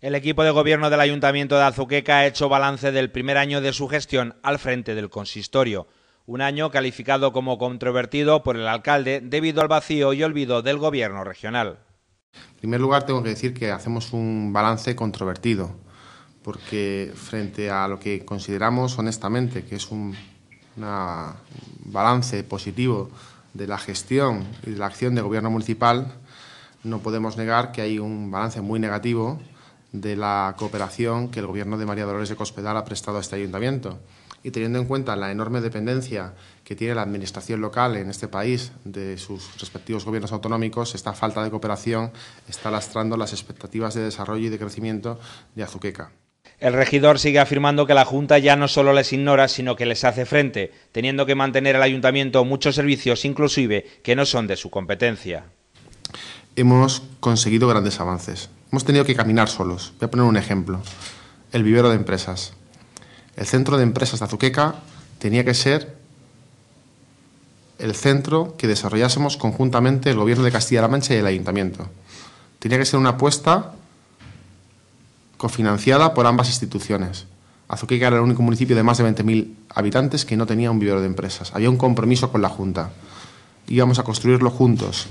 El equipo de gobierno del Ayuntamiento de Azuqueca ha hecho balance del primer año de su gestión al frente del consistorio, un año calificado como controvertido por el alcalde debido al vacío y olvido del gobierno regional. En primer lugar, tengo que decir que hacemos un balance controvertido, porque frente a lo que consideramos honestamente que es un balance positivo de la gestión y de la acción del Gobierno municipal, no podemos negar que hay un balance muy negativo de la cooperación que el gobierno de María Dolores de Cospedal ha prestado a este ayuntamiento. Y teniendo en cuenta la enorme dependencia que tiene la administración local en este país de sus respectivos gobiernos autonómicos, esta falta de cooperación está lastrando las expectativas de desarrollo y de crecimiento de Azuqueca. El regidor sigue afirmando que la Junta ya no solo les ignora, sino que les hace frente, teniendo que mantener al ayuntamiento muchos servicios, inclusive que no son de su competencia hemos conseguido grandes avances. Hemos tenido que caminar solos. Voy a poner un ejemplo. El vivero de empresas. El centro de empresas de Azuqueca tenía que ser el centro que desarrollásemos conjuntamente el gobierno de Castilla-La Mancha y el ayuntamiento. Tenía que ser una apuesta cofinanciada por ambas instituciones. Azuqueca era el único municipio de más de 20.000 habitantes que no tenía un vivero de empresas. Había un compromiso con la Junta. Íbamos a construirlo juntos.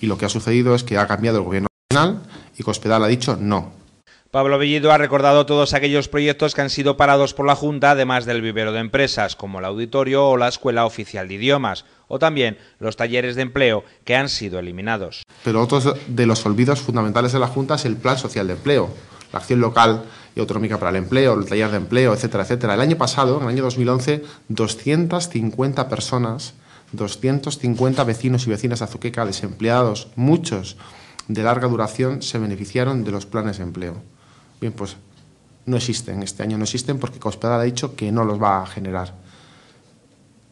Y lo que ha sucedido es que ha cambiado el gobierno nacional y Cospedal ha dicho no, Pablo Bellido ha recordado todos aquellos proyectos que han sido parados por la Junta, además del vivero de empresas, como el auditorio o la Escuela Oficial de Idiomas, o también los talleres de empleo que han sido eliminados. Pero otro de los olvidos fundamentales de la Junta es el Plan Social de Empleo, la acción local y autonómica para el empleo, el taller de empleo, etcétera, etcétera. El año pasado, en el año 2011, 250 personas 250 vecinos y vecinas de Azuqueca desempleados, muchos de larga duración, se beneficiaron de los planes de empleo. Bien, pues no existen, este año no existen porque Cospedal ha dicho que no los va a generar,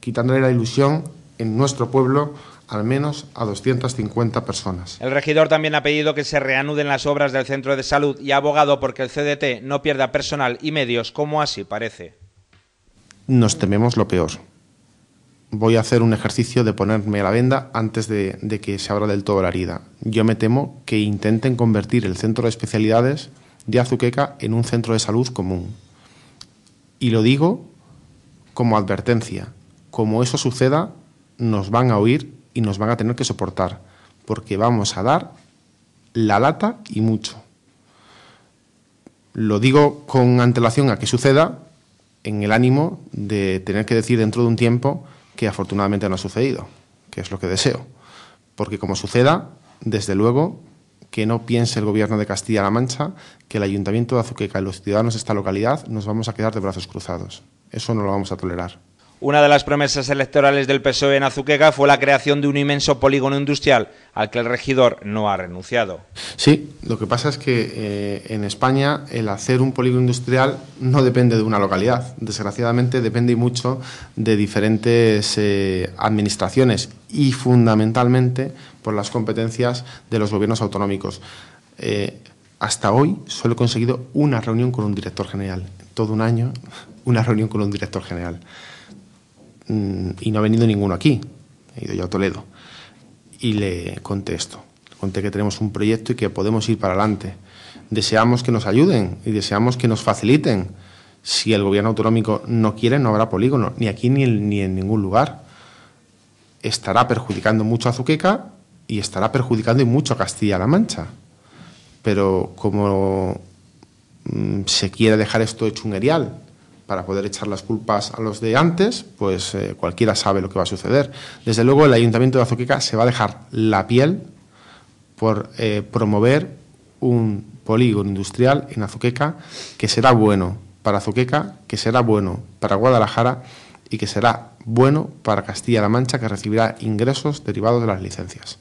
quitándole la ilusión en nuestro pueblo al menos a 250 personas. El regidor también ha pedido que se reanuden las obras del centro de salud y ha abogado porque el CDT no pierda personal y medios como así parece. Nos tememos lo peor voy a hacer un ejercicio de ponerme a la venda antes de, de, que se abra del todo la herida. Yo me temo que intenten convertir el centro de especialidades de Azuqueca en un centro de salud común. Y lo digo como advertencia. Como eso suceda, nos van a oír y nos van a tener que soportar, porque vamos a dar la lata y mucho. Lo digo con antelación a que suceda, en el ánimo de tener que decir dentro de un tiempo que afortunadamente no ha sucedido, que es lo que deseo. Porque como suceda, desde luego que no piense el gobierno de Castilla-La Mancha que el ayuntamiento de Azuqueca y los ciudadanos de esta localidad nos vamos a quedar de brazos cruzados. Eso no lo vamos a tolerar. Una de las promesas electorales del PSOE en Azuqueca fue la creación de un inmenso polígono industrial al que el regidor no ha renunciado. Sí, lo que pasa es que eh, en España el hacer un polígono industrial no depende de una localidad. Desgraciadamente depende mucho de diferentes eh, administraciones y fundamentalmente por las competencias de los gobiernos autonómicos. Eh, hasta hoy solo he conseguido una reunión con un director general. Todo un año, una reunión con un director general. Mm, y no ha venido ninguno aquí, he ido yo a Toledo. Y le conté esto, conté que tenemos un proyecto y que podemos ir para adelante. Deseamos que nos ayuden y deseamos que nos faciliten. Si el gobierno autonómico no quiere, no habrá polígono, ni aquí ni en, ningún lugar. Estará perjudicando mucho a Zuqueca y estará perjudicando mucho a Castilla-La Mancha. Pero como mm, se quiere dejar esto un erial para poder echar las culpas a los de antes, pues eh, cualquiera sabe lo que va a suceder. Desde luego, el Ayuntamiento de Azuqueca se va a dejar la piel por eh, promover un polígono industrial en Azuqueca que será bueno para Azuqueca, que será bueno para Guadalajara y que será bueno para Castilla-La Mancha, que recibirá ingresos derivados de las licencias.